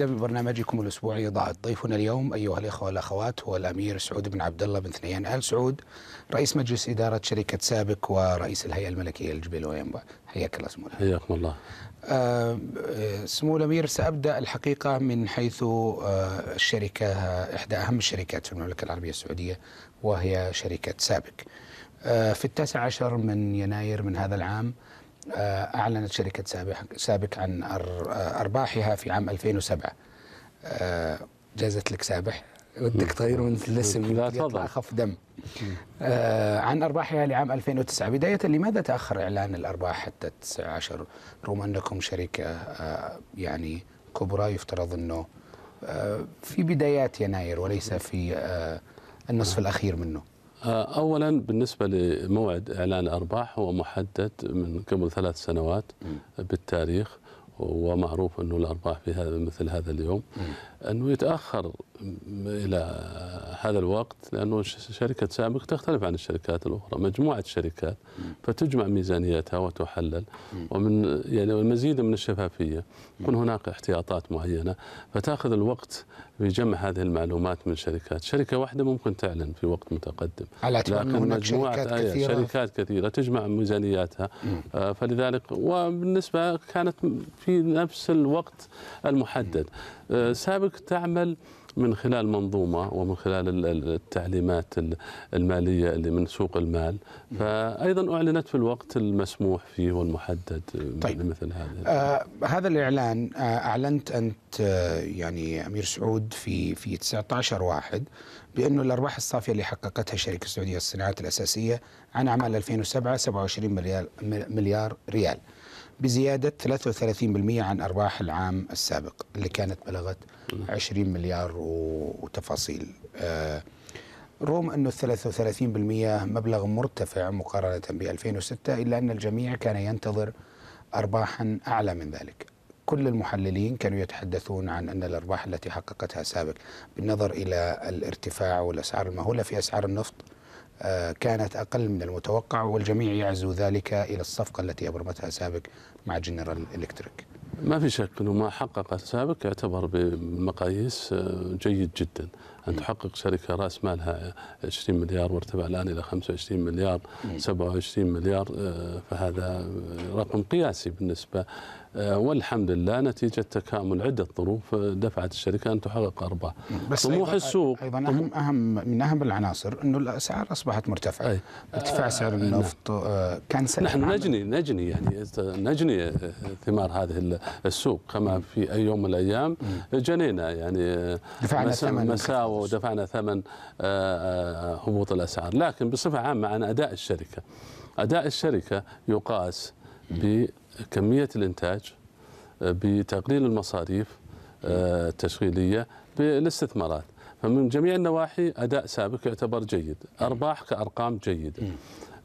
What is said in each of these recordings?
من ببرنامجكم الاسبوعي ضاعت ضيفنا اليوم ايها الاخوه والاخوات هو الامير سعود بن عبد الله بن ثنيان ال سعود رئيس مجلس اداره شركه سابك ورئيس الهيئه الملكيه للجبيل وينبع حياك الله سمو حياكم الله آه، سمو الامير سابدا الحقيقه من حيث آه، الشركه احدى اهم الشركات في المملكه العربيه السعوديه وهي شركه سابك آه، في التاسع عشر من يناير من هذا العام آه، أعلنت شركة سابك عن آه، أرباحها في عام 2007 آه، جازت لك سابح ودك تغير من الاسم لا تفضل خف دم آه عن أرباحها لعام 2009 بداية لماذا تأخر إعلان الأرباح حتى 19 رغم أنكم شركة آه يعني كبرى يفترض أنه آه في بدايات يناير وليس في آه النصف الأخير منه آه، اولا بالنسبه لموعد اعلان الارباح هو محدد من قبل ثلاث سنوات بالتاريخ ومعروف انه الارباح في هذا مثل هذا اليوم انه يتاخر الى هذا الوقت لانه شركه سابق تختلف عن الشركات الاخرى، مجموعه شركات فتجمع ميزانيتها وتحلل ومن يعني المزيد من الشفافيه، يكون هناك احتياطات معينه فتاخذ الوقت في جمع هذه المعلومات من شركات، شركه واحده ممكن تعلن في وقت متقدم على لكن مجموعه شركات كثيره شركات كثيره تجمع ميزانياتها آه، فلذلك وبالنسبه كانت في نفس الوقت المحدد، آه، سابق تعمل من خلال منظومه ومن خلال التعليمات الماليه اللي من سوق المال فايضا اعلنت في الوقت المسموح فيه والمحدد طيب. مثل هذا آه هذا الاعلان آه اعلنت انت آه، يعني امير سعود في في 19 واحد بانه الارباح الصافيه اللي حققتها الشركه السعوديه للصناعات الاساسيه عن عام 2007 27 مليار مليار ريال بزياده 33% عن ارباح العام السابق اللي كانت بلغت 20 مليار وتفاصيل آه، رغم انه ال 33% مبلغ مرتفع مقارنه ب 2006 الا ان الجميع كان ينتظر ارباحا اعلى من ذلك كل المحللين كانوا يتحدثون عن أن الأرباح التي حققتها سابق بالنظر إلى الارتفاع والأسعار المهولة في أسعار النفط آه، كانت أقل من المتوقع والجميع يعزو ذلك إلى الصفقة التي أبرمتها سابق مع جنرال إلكتريك ما في شك أنه ما حقق سابق يعتبر بمقاييس آه، جيد جدا أن تحقق شركة رأس مالها 20 مليار وارتفع الآن إلى 25 مليار 27 نعم. مليار آه، فهذا رقم قياسي بالنسبة آه، والحمد لله نتيجة تكامل عدة ظروف آه، دفعت الشركة أن تحقق أرباح نعم، بس طموح أيضاً السوق أيضا أهم, أهم من أهم العناصر أنه الأسعار أصبحت مرتفعة أي. ارتفاع سعر نعم. النفط كان سلبي نحن نجني نجني يعني نجني ثمار هذه السوق كما في أي يوم من الأيام جنينا يعني دفعنا مساوئ ودفعنا ثمن آه، آه، آه، هبوط الاسعار، لكن بصفه عامه عن اداء الشركه. اداء الشركه يقاس بكميه الانتاج بتقليل المصاريف التشغيليه بالاستثمارات. فمن جميع النواحي اداء سابق يعتبر جيد، ارباح كارقام جيده.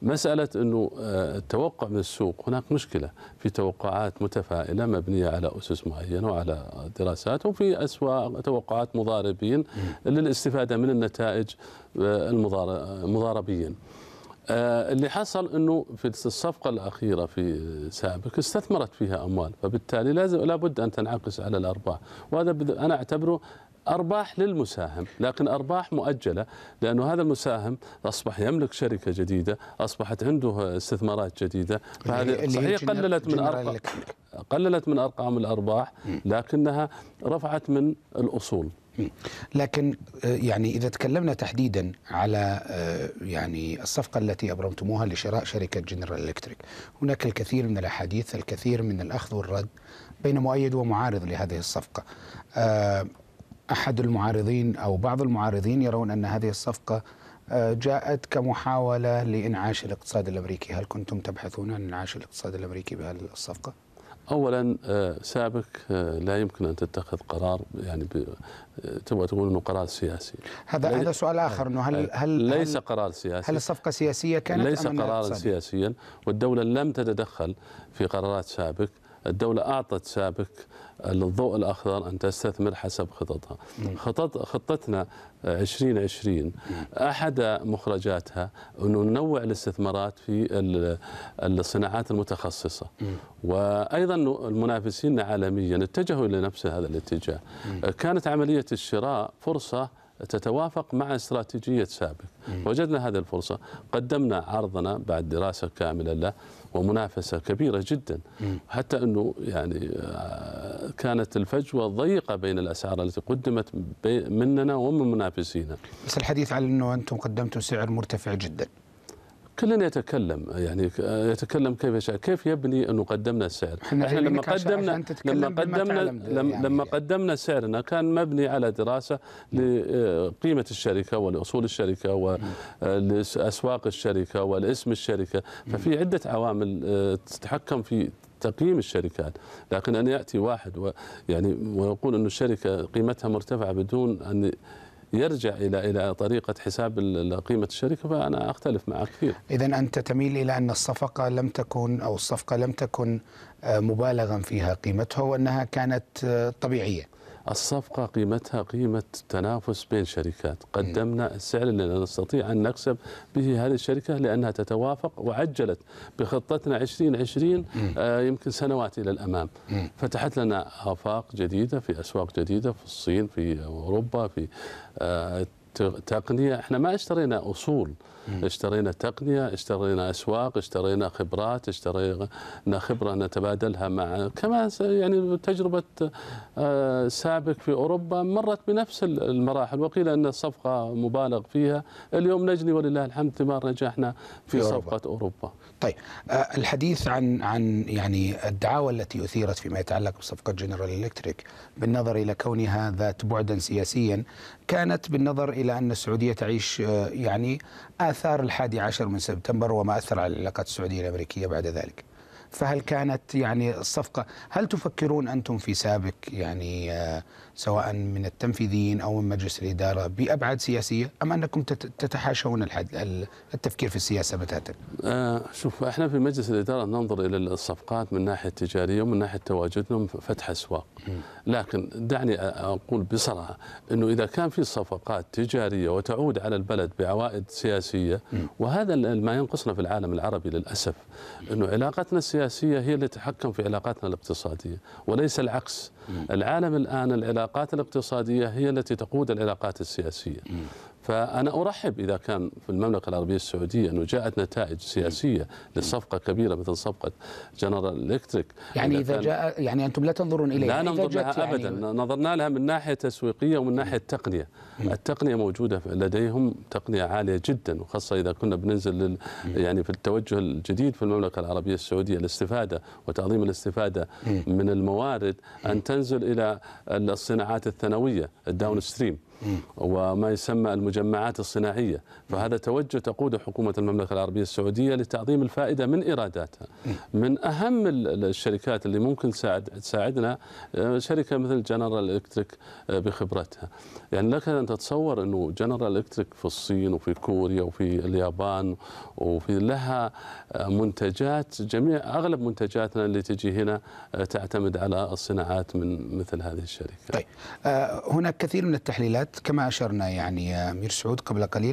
مسألة أنه آه، التوقع من السوق هناك مشكلة في توقعات متفائلة مبنية على أسس معينة وعلى دراسات وفي أسواق توقعات مضاربين للاستفادة من النتائج آه، المضاربين آه، اللي حصل انه في الصفقه الاخيره في سابق استثمرت فيها اموال فبالتالي لازم لابد ان تنعكس على الارباح وهذا انا اعتبره أرباح للمساهم لكن أرباح مؤجلة لأنه هذا المساهم أصبح يملك شركة جديدة أصبحت عنده استثمارات جديدة فهذه صحيح قللت من أرقام قللت من أرقام الأرباح لكنها رفعت من الأصول لكن آه، يعني اذا تكلمنا تحديدا على آه، يعني الصفقه التي ابرمتموها لشراء شركه جنرال الكتريك، هناك الكثير من الاحاديث، الكثير من الاخذ والرد بين مؤيد ومعارض لهذه الصفقه. آه، احد المعارضين او بعض المعارضين يرون ان هذه الصفقه جاءت كمحاوله لانعاش الاقتصاد الامريكي، هل كنتم تبحثون عن انعاش الاقتصاد الامريكي بهذه الصفقه؟ اولا آه، سابق آه، لا يمكن ان تتخذ قرار يعني آه، تبغى تقول انه قرار سياسي هذا هذا سؤال اخر انه هل هل ليس هل قرار سياسي هل الصفقه سياسيه كانت ليس قرارا سياسيا والدوله لم تتدخل في قرارات سابق الدولة أعطت سابك للضوء الأخضر أن تستثمر حسب خططها نعم. خطط خطتنا 2020 نعم. أحد مخرجاتها أن ننوع الاستثمارات في الصناعات المتخصصة نعم. وأيضا المنافسين عالميا اتجهوا إلى نفس هذا الاتجاه كانت عملية الشراء فرصة تتوافق مع استراتيجية سابق وجدنا هذه الفرصة قدمنا عرضنا بعد دراسة كاملة له ومنافسة كبيرة جدا حتى أنه يعني آه، كانت الفجوة ضيقة بين الأسعار التي قدمت مننا ومن منافسينا بس الحديث عن أنه أنتم قدمتم سعر مرتفع جدا كلنا يتكلم يعني يتكلم كيف يشاء كيف يبني انه قدمنا السعر احنا, لما قدمنا لما قدمنا يعني لما, يعني قدمنا سعرنا كان مبني على دراسه لقيمه الشركه ولاصول الشركه ولاسواق الشركه والاسم الشركه ففي عده عوامل آه، تتحكم في تقييم الشركات لكن ان ياتي واحد ويعني ويقول انه الشركه قيمتها مرتفعه بدون ان يرجع الى الى طريقه حساب قيمه الشركه فانا اختلف معك كثير. اذا انت تميل الى ان الصفقه لم تكن او الصفقه لم تكن آه، مبالغا فيها قيمتها وانها كانت آه، طبيعيه. الصفقة قيمتها قيمة تنافس بين شركات قدمنا السعر اللي نستطيع أن نكسب به هذه الشركة لأنها تتوافق وعجلت بخطتنا 2020 آه، يمكن سنوات إلى الأمام فتحت لنا آفاق جديدة في أسواق جديدة في الصين في أوروبا في آه، تقنيه احنا ما اشترينا اصول اشترينا تقنيه اشترينا اسواق اشترينا خبرات اشترينا خبره نتبادلها مع كما يعني تجربه آه، سابق في اوروبا مرت بنفس المراحل وقيل ان الصفقه مبالغ فيها اليوم نجني ولله الحمد ثمار نجاحنا في, في أوروبا. صفقه اوروبا طيب آه، الحديث عن عن يعني الدعاوى التي اثيرت فيما يتعلق بصفقه جنرال الكتريك بالنظر الى كونها ذات بعدا سياسيا كانت بالنظر الى إلى أن السعودية تعيش آه، يعني آثار الحادي عشر من سبتمبر وما أثر على العلاقات السعودية الأمريكية بعد ذلك فهل كانت يعني الصفقة هل تفكرون أنتم في سابق يعني آه، سواء من التنفيذيين أو من مجلس الإدارة بأبعاد سياسية أم أنكم تتحاشون التفكير في السياسة بتاتا آه، شوف احنا في مجلس الإدارة ننظر إلى الصفقات من ناحية تجارية ومن ناحية تواجدهم فتح أسواق لكن دعني أقول بصراحة أنه إذا كان في صفقات تجارية وتعود على البلد بعوائد سياسية وهذا ما ينقصنا في العالم العربي للأسف أنه علاقتنا السياسية السياسية هي التي تتحكم في علاقاتنا الاقتصادية وليس العكس العالم الآن العلاقات الاقتصادية هي التي تقود العلاقات السياسية فأنا أرحب إذا كان في المملكة العربية السعودية أنه جاءت نتائج سياسية لصفقة كبيرة مثل صفقة جنرال إلكتريك يعني إذا جاء يعني أنتم لا تنظرون إليها لا ننظر لها أبدا يعني نظرنا لها من ناحية تسويقية ومن ناحية تقنية التقنية موجودة لديهم تقنية عالية جدا وخاصة إذا كنا بننزل لل يعني في التوجه الجديد في المملكة العربية السعودية الاستفادة وتعظيم الاستفادة من الموارد أن تنزل إلى الصناعات الثانوية الداون ستريم وما يسمى المجمعات الصناعية فهذا توجه تقود حكومة المملكة العربية السعودية لتعظيم الفائدة من إيراداتها من أهم الشركات اللي ممكن تساعد تساعدنا آه، شركة مثل جنرال إلكتريك آه، بخبرتها يعني لك أن تتصور أنه جنرال إلكتريك في الصين وفي كوريا وفي اليابان وفي لها آه، منتجات جميع أغلب منتجاتنا اللي تجي هنا تعتمد على الصناعات من مثل هذه الشركة طيب هناك كثير من التحليلات كما أشرنا يعني آه، أمير سعود قبل قليل